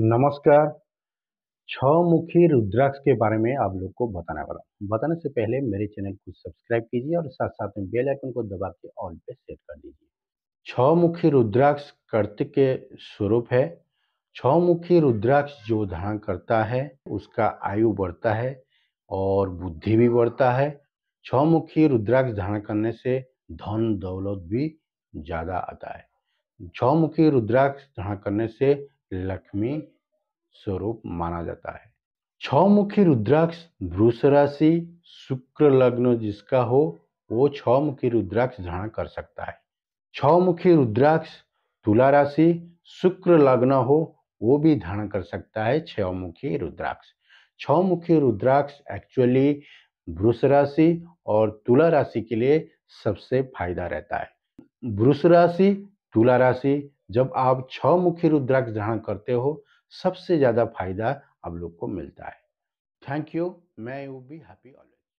नमस्कार मुखी रुद्राक्ष के बारे में आप लोग को बताने वाला हूँ बताने से पहले मेरे चैनल को सब्सक्राइब कीजिए और साथ साथ में बेल आइकन को दबा के ऑल पे सेट कर दीजिए मुखी रुद्राक्ष कर्तिक के स्वरूप है मुखी रुद्राक्ष जो धारण करता है उसका आयु बढ़ता है और बुद्धि भी बढ़ता है मुखी रुद्राक्ष धारण करने से धन दौलत भी ज़्यादा आता है छमुखी रुद्राक्ष धारण करने से लक्ष्मी स्वरूप माना जाता है छमुखी रुद्राक्ष वृष राशि शुक्र लग्न जिसका हो वो छमुखी रुद्राक्ष धारण कर सकता है छमुखी रुद्राक्ष तुला राशि शुक्र लग्न हो वो भी धारण कर सकता है छमुखी रुद्राक्ष छमुखी रुद्राक्ष एक्चुअली वृष राशि और तुला राशि के लिए सबसे फायदा रहता है वृष राशि तुला राशि जब आप छह मुखी रुद्राक्ष ग्रहण करते हो सबसे ज़्यादा फायदा आप लोग को मिलता है thank you may you be happy always